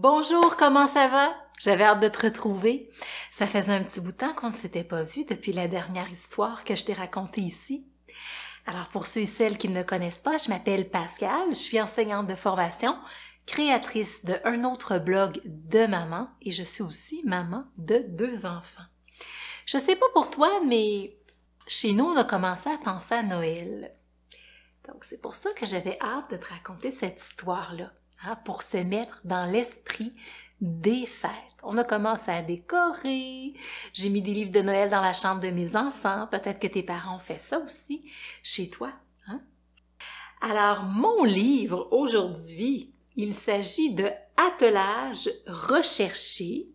Bonjour, comment ça va? J'avais hâte de te retrouver. Ça faisait un petit bout de temps qu'on ne s'était pas vu depuis la dernière histoire que je t'ai racontée ici. Alors pour ceux et celles qui ne me connaissent pas, je m'appelle Pascal, je suis enseignante de formation, créatrice d'un autre blog de maman et je suis aussi maman de deux enfants. Je sais pas pour toi, mais chez nous, on a commencé à penser à Noël. Donc c'est pour ça que j'avais hâte de te raconter cette histoire-là. Hein, pour se mettre dans l'esprit des fêtes. On a commencé à décorer. J'ai mis des livres de Noël dans la chambre de mes enfants. Peut-être que tes parents ont fait ça aussi chez toi. Hein. Alors, mon livre aujourd'hui, il s'agit de Attelage recherché.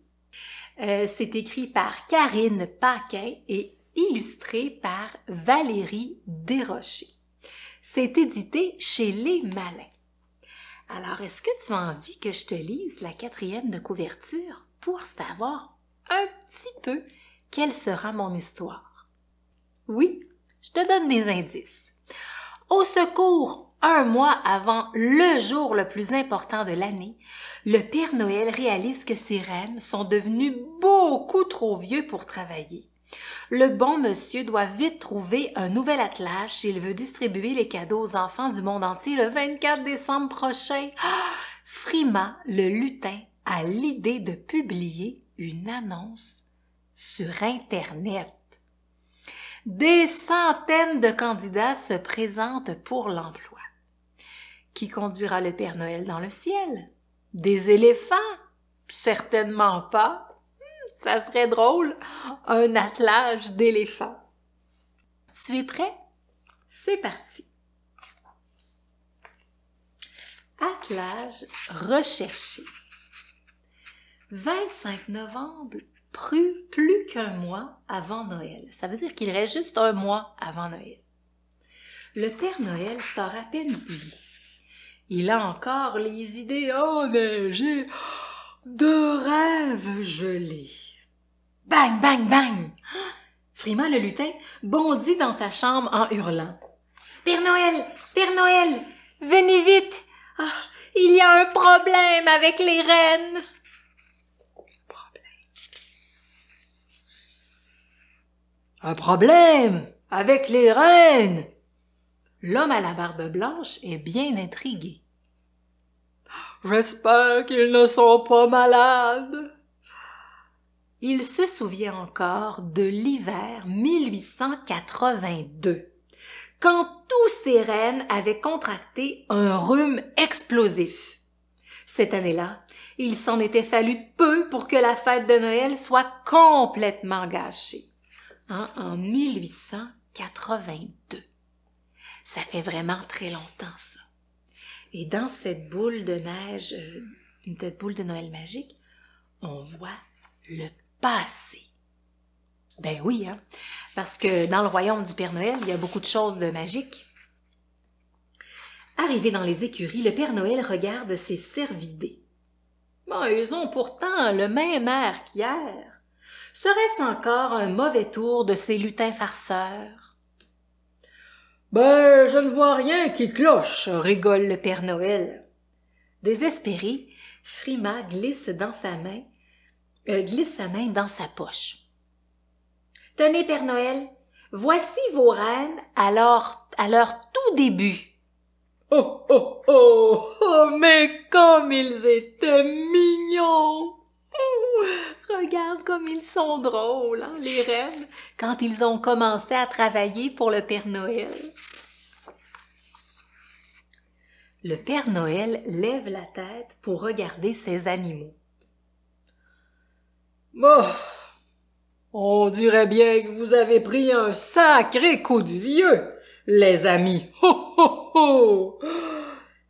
Euh, c'est écrit par Karine Paquin et illustré par Valérie Desrochers. C'est édité chez Les Malins. Alors, est-ce que tu as envie que je te lise la quatrième de couverture pour savoir un petit peu quelle sera mon histoire? Oui, je te donne des indices. Au secours, un mois avant le jour le plus important de l'année, le Père Noël réalise que ses reines sont devenues beaucoup trop vieux pour travailler. Le bon monsieur doit vite trouver un nouvel attelage s'il veut distribuer les cadeaux aux enfants du monde entier le 24 décembre prochain. Ah! Frima, le lutin, a l'idée de publier une annonce sur Internet. Des centaines de candidats se présentent pour l'emploi. Qui conduira le Père Noël dans le ciel? Des éléphants? Certainement pas. Ça serait drôle, un attelage d'éléphant. Tu es prêt? C'est parti. Attelage recherché. 25 novembre, plus, plus qu'un mois avant Noël. Ça veut dire qu'il reste juste un mois avant Noël. Le Père Noël sort à peine du lit. Il a encore les idées enneigées oh, de rêves gelés. Bang, bang, bang! Frima le lutin bondit dans sa chambre en hurlant. Père Noël! Père Noël! Venez vite! Ah, il y a un problème avec les Un Problème. Un problème avec les reines! » L'homme à la barbe blanche est bien intrigué. J'espère qu'ils ne sont pas malades. Il se souvient encore de l'hiver 1882, quand tous ses rennes avaient contracté un rhume explosif. Cette année-là, il s'en était fallu peu pour que la fête de Noël soit complètement gâchée. Hein, en 1882. Ça fait vraiment très longtemps, ça. Et dans cette boule de neige, euh, une tête boule de Noël magique, on voit le pas Ben oui, hein? parce que dans le royaume du Père Noël, il y a beaucoup de choses de magiques. Arrivé dans les écuries, le Père Noël regarde ses cervidés. Bon, ils ont pourtant le même air qu'hier. Serait-ce encore un mauvais tour de ces lutins farceurs? Ben, je ne vois rien qui cloche, rigole le Père Noël. Désespéré, Frima glisse dans sa main elle euh, glisse sa main dans sa poche. Tenez, Père Noël, voici vos reines à leur, tout début. Oh, oh, oh, oh, mais comme ils étaient mignons! regarde comme ils sont drôles, hein, les reines, quand ils ont commencé à travailler pour le Père Noël. Le Père Noël lève la tête pour regarder ses animaux. Bah, on dirait bien que vous avez pris un sacré coup de vieux, les amis. Ho, ho, ho.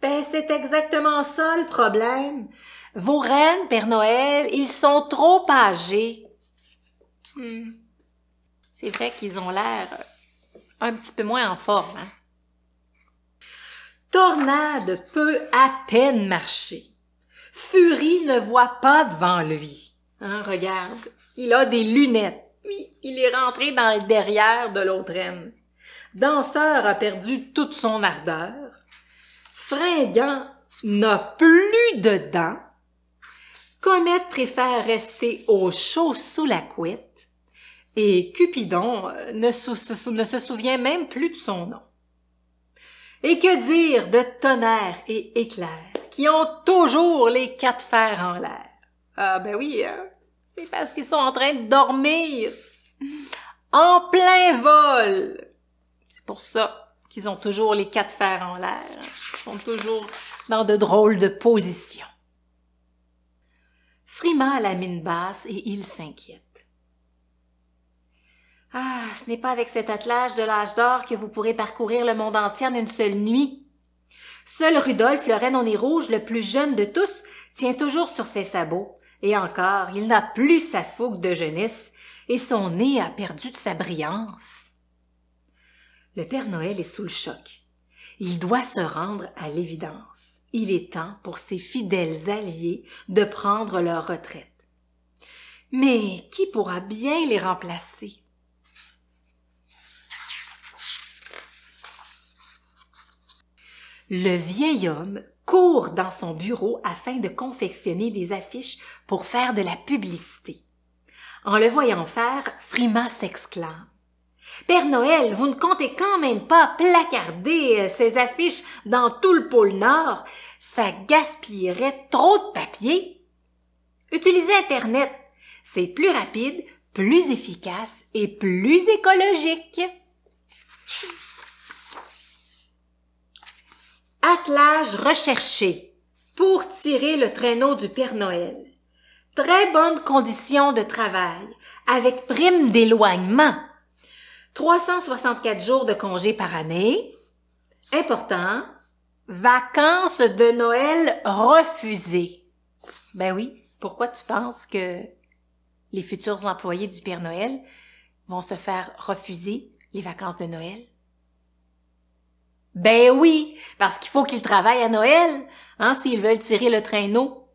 Ben, c'est exactement ça le problème. Vos reines, Père Noël, ils sont trop âgés. Hmm. C'est vrai qu'ils ont l'air euh, un petit peu moins en forme. Hein? Tornade peut à peine marcher. Furie ne voit pas devant lui. Hein, regarde, il a des lunettes. Oui, il est rentré dans le derrière de l'autre reine. Danseur a perdu toute son ardeur. Fringant n'a plus de dents. Comète préfère rester au chaud sous la couette. Et Cupidon euh, ne, ne se souvient même plus de son nom. Et que dire de tonnerre et éclair, qui ont toujours les quatre fers en l'air? Ah ben oui, hein? parce qu'ils sont en train de dormir en plein vol. C'est pour ça qu'ils ont toujours les quatre fers en l'air. Ils sont toujours dans de drôles de positions. Frima a la mine basse et il s'inquiète. Ah, ce n'est pas avec cet attelage de l'âge d'or que vous pourrez parcourir le monde entier en une seule nuit. Seul Rudolf, le reine rouge, le plus jeune de tous, tient toujours sur ses sabots. Et encore, il n'a plus sa fougue de jeunesse, et son nez a perdu de sa brillance. Le Père Noël est sous le choc. Il doit se rendre à l'évidence. Il est temps pour ses fidèles alliés de prendre leur retraite. Mais qui pourra bien les remplacer? Le vieil homme court dans son bureau afin de confectionner des affiches pour faire de la publicité. En le voyant faire, Frima s'exclame. Père Noël, vous ne comptez quand même pas placarder euh, ces affiches dans tout le pôle Nord. Ça gaspillerait trop de papier. Utilisez Internet. C'est plus rapide, plus efficace et plus écologique. Attelage recherché pour tirer le traîneau du Père Noël. Très bonnes conditions de travail avec prime d'éloignement. 364 jours de congé par année. Important. Vacances de Noël refusées. Ben oui, pourquoi tu penses que les futurs employés du Père Noël vont se faire refuser les vacances de Noël? Ben oui, parce qu'il faut qu'ils travaillent à Noël, hein, s'ils veulent tirer le traîneau.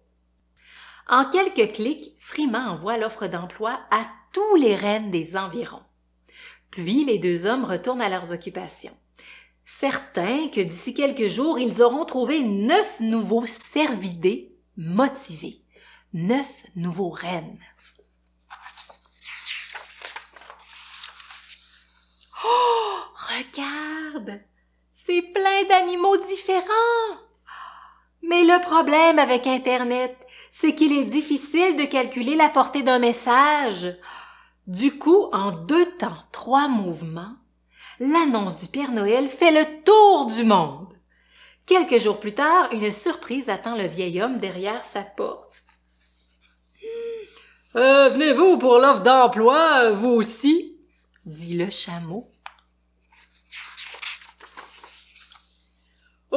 En quelques clics, Frima envoie l'offre d'emploi à tous les reines des environs. Puis les deux hommes retournent à leurs occupations. Certains que d'ici quelques jours, ils auront trouvé neuf nouveaux cervidés motivés, neuf nouveaux reines. Oh, regarde c'est plein d'animaux différents. Mais le problème avec Internet, c'est qu'il est difficile de calculer la portée d'un message. Du coup, en deux temps, trois mouvements, l'annonce du Père Noël fait le tour du monde. Quelques jours plus tard, une surprise attend le vieil homme derrière sa porte. Euh, venez-vous pour l'offre d'emploi, vous aussi? dit le chameau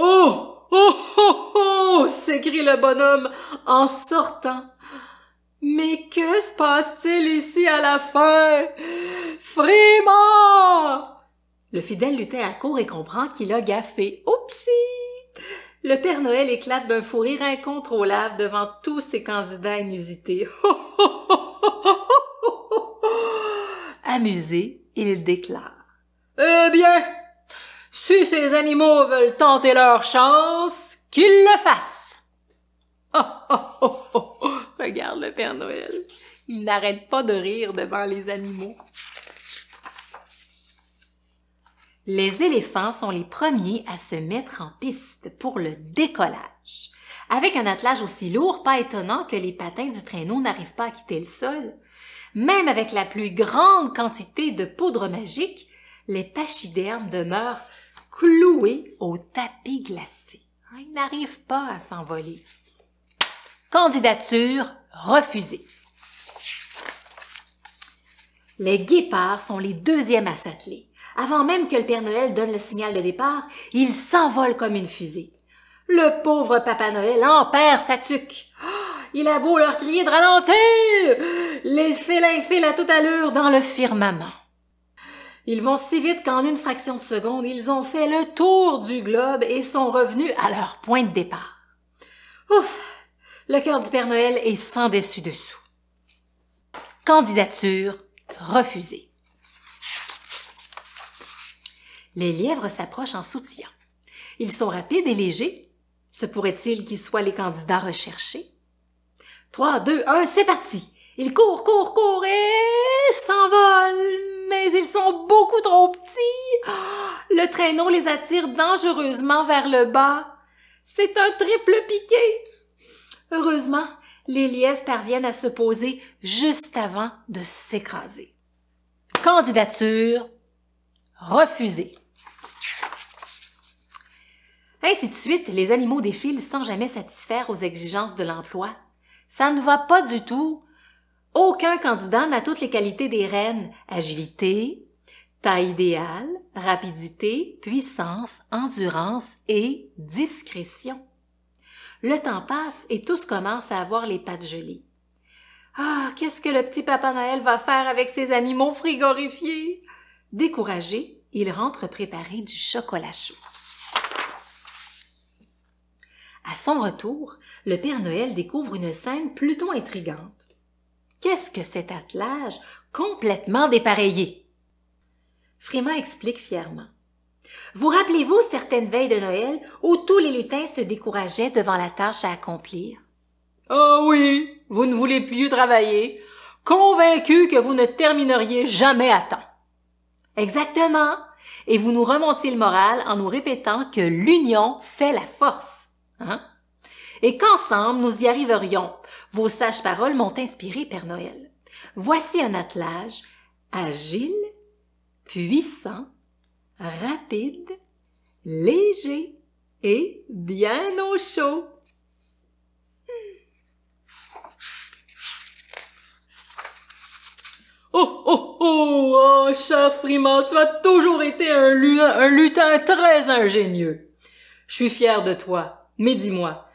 Oh! Oh! Oh! Oh! s'écrie le bonhomme en sortant. Mais que se passe-t-il ici à la fin? Frima! » Le fidèle à court et comprend qu'il a gaffé. Oupsie! Le Père Noël éclate d'un fou rire incontrôlable devant tous ses candidats inusités. Amusé, il déclare. Eh bien, si ces animaux veulent tenter leur chance, qu'ils le fassent. Oh, oh, oh, oh, oh, Regarde le Père Noël. Il n'arrête pas de rire devant les animaux. Les éléphants sont les premiers à se mettre en piste pour le décollage. Avec un attelage aussi lourd, pas étonnant que les patins du traîneau n'arrivent pas à quitter le sol. Même avec la plus grande quantité de poudre magique, les pachydermes demeurent cloué au tapis glacé. Hein, il n'arrive pas à s'envoler. Candidature refusée. Les guépards sont les deuxièmes à s'atteler. Avant même que le Père Noël donne le signal de départ, il s'envole comme une fusée. Le pauvre Papa Noël en perd sa tuque. Ah, il a beau leur crier de ralentir! Les félins filent à toute allure dans le firmament. Ils vont si vite qu'en une fraction de seconde, ils ont fait le tour du globe et sont revenus à leur point de départ. Ouf! Le cœur du Père Noël est sans dessus-dessous. Candidature refusée. Les lièvres s'approchent en soutien. Ils sont rapides et légers. Se pourrait-il qu'ils soient les candidats recherchés? 3, 2, 1, c'est parti! Ils courent, courent, courent et s'envolent! Mais ils sont beaucoup trop petits. Le traîneau les attire dangereusement vers le bas. C'est un triple piqué. Heureusement, les lièvres parviennent à se poser juste avant de s'écraser. Candidature refusée. Ainsi de suite, les animaux défilent sans jamais satisfaire aux exigences de l'emploi. Ça ne va pas du tout. Aucun candidat n'a toutes les qualités des reines. Agilité, taille idéale, rapidité, puissance, endurance et discrétion. Le temps passe et tous commencent à avoir les pattes gelées. Ah, qu'est-ce que le petit Papa Noël va faire avec ses animaux frigorifiés? Découragé, il rentre préparer du chocolat chaud. À son retour, le Père Noël découvre une scène plutôt intrigante. Qu'est-ce que cet attelage complètement dépareillé? Frima explique fièrement. Vous rappelez-vous certaines veilles de Noël où tous les lutins se décourageaient devant la tâche à accomplir? Oh oui, vous ne voulez plus travailler, convaincu que vous ne termineriez jamais à temps. Exactement. Et vous nous remontiez le moral en nous répétant que l'union fait la force. Hein? et qu'ensemble nous y arriverions. Vos sages paroles m'ont inspiré, Père Noël. Voici un attelage agile, puissant, rapide, léger et bien au chaud. Oh, oh, oh, oh, chat tu as toujours été un, un lutin très ingénieux. Je suis fier de toi, mais dis-moi,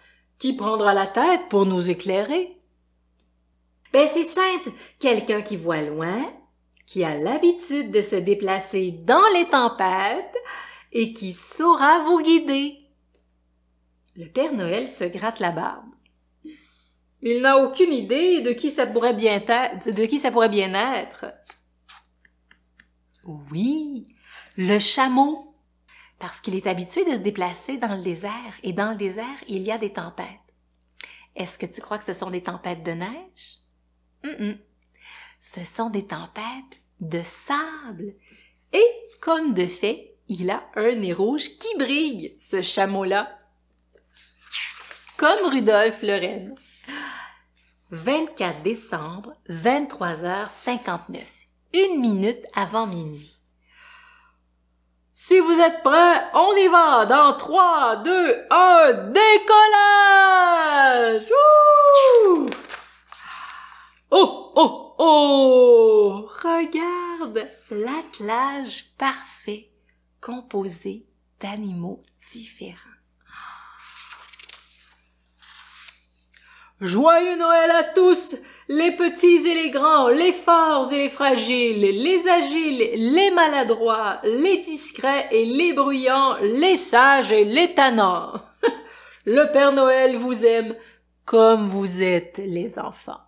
qui prendra la tête pour nous éclairer? Ben, c'est simple. Quelqu'un qui voit loin, qui a l'habitude de se déplacer dans les tempêtes et qui saura vous guider. Le Père Noël se gratte la barbe. Il n'a aucune idée de qui ça pourrait bien, de qui ça pourrait bien être. Oui, le chameau parce qu'il est habitué de se déplacer dans le désert, et dans le désert, il y a des tempêtes. Est-ce que tu crois que ce sont des tempêtes de neige? Mm Ce sont des tempêtes de sable. Et, comme de fait, il a un nez rouge qui brille, ce chameau-là. Comme Rudolf Lorraine. 24 décembre, 23h59, une minute avant minuit. Si vous êtes prêts, on y va dans 3, 2, 1, décollage! Oh, oh, oh! Regarde l'attelage parfait composé d'animaux différents. Joyeux Noël à tous! les petits et les grands, les forts et les fragiles, les agiles, les maladroits, les discrets et les bruyants, les sages et les tannants. Le Père Noël vous aime comme vous êtes les enfants.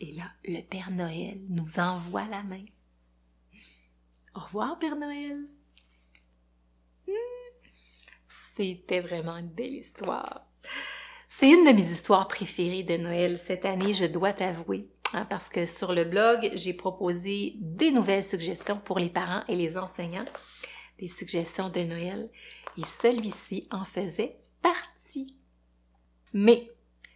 Et là, le Père Noël nous envoie la main. Au revoir, Père Noël. Hmm, c'était vraiment une belle histoire. C'est une de mes histoires préférées de Noël cette année, je dois t'avouer, hein, parce que sur le blog, j'ai proposé des nouvelles suggestions pour les parents et les enseignants, des suggestions de Noël, et celui-ci en faisait partie. Mais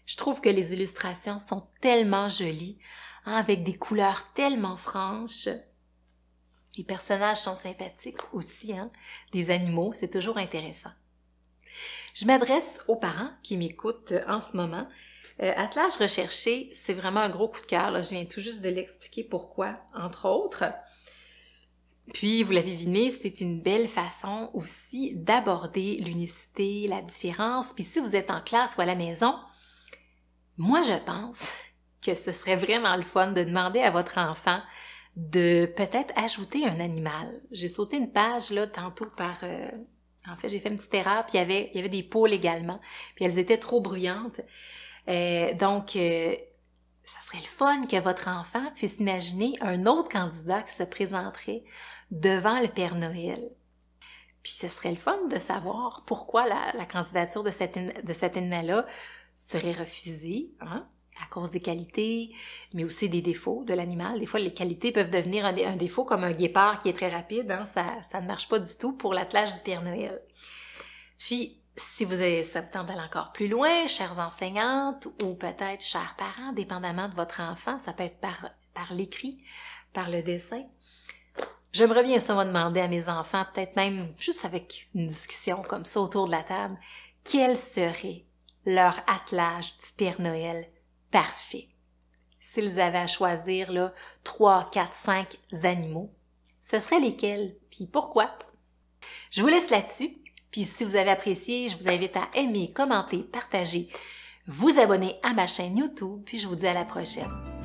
je trouve que les illustrations sont tellement jolies, hein, avec des couleurs tellement franches. Les personnages sont sympathiques aussi, hein? des animaux, c'est toujours intéressant. Je m'adresse aux parents qui m'écoutent euh, en ce moment. Euh, Attelage recherché, c'est vraiment un gros coup de cœur. Je viens tout juste de l'expliquer pourquoi, entre autres. Puis, vous l'avez deviné, c'est une belle façon aussi d'aborder l'unicité, la différence. Puis, si vous êtes en classe ou à la maison, moi, je pense que ce serait vraiment le fun de demander à votre enfant de peut-être ajouter un animal. J'ai sauté une page là tantôt par euh, en fait, j'ai fait une petite erreur, puis il y avait, des pôles également, puis elles étaient trop bruyantes. Euh, donc, euh, ça serait le fun que votre enfant puisse imaginer un autre candidat qui se présenterait devant le Père Noël. Puis ce serait le fun de savoir pourquoi la, candidature de cet, de là serait refusée. Hein? à cause des qualités, mais aussi des défauts de l'animal. Des fois, les qualités peuvent devenir un, défaut, comme un guépard qui est très rapide. Hein. ça, ne marche pas du tout pour l'attelage du Père Noël. Puis, si vous ça vous tente d'aller encore plus loin, chères enseignantes ou peut-être chers parents, dépendamment de votre enfant, ça peut être par, l'écrit, par le dessin. J'aimerais bien souvent demander à mes enfants, peut-être même juste avec une discussion comme ça autour de la table, quel serait leur attelage du Père Noël parfait. S'ils avaient à choisir là, 3, 4, 5 animaux, ce seraient lesquels, puis pourquoi? Je vous laisse là-dessus, puis si vous avez apprécié, je vous invite à aimer, commenter, partager, vous abonner à ma chaîne YouTube, puis je vous dis à la prochaine.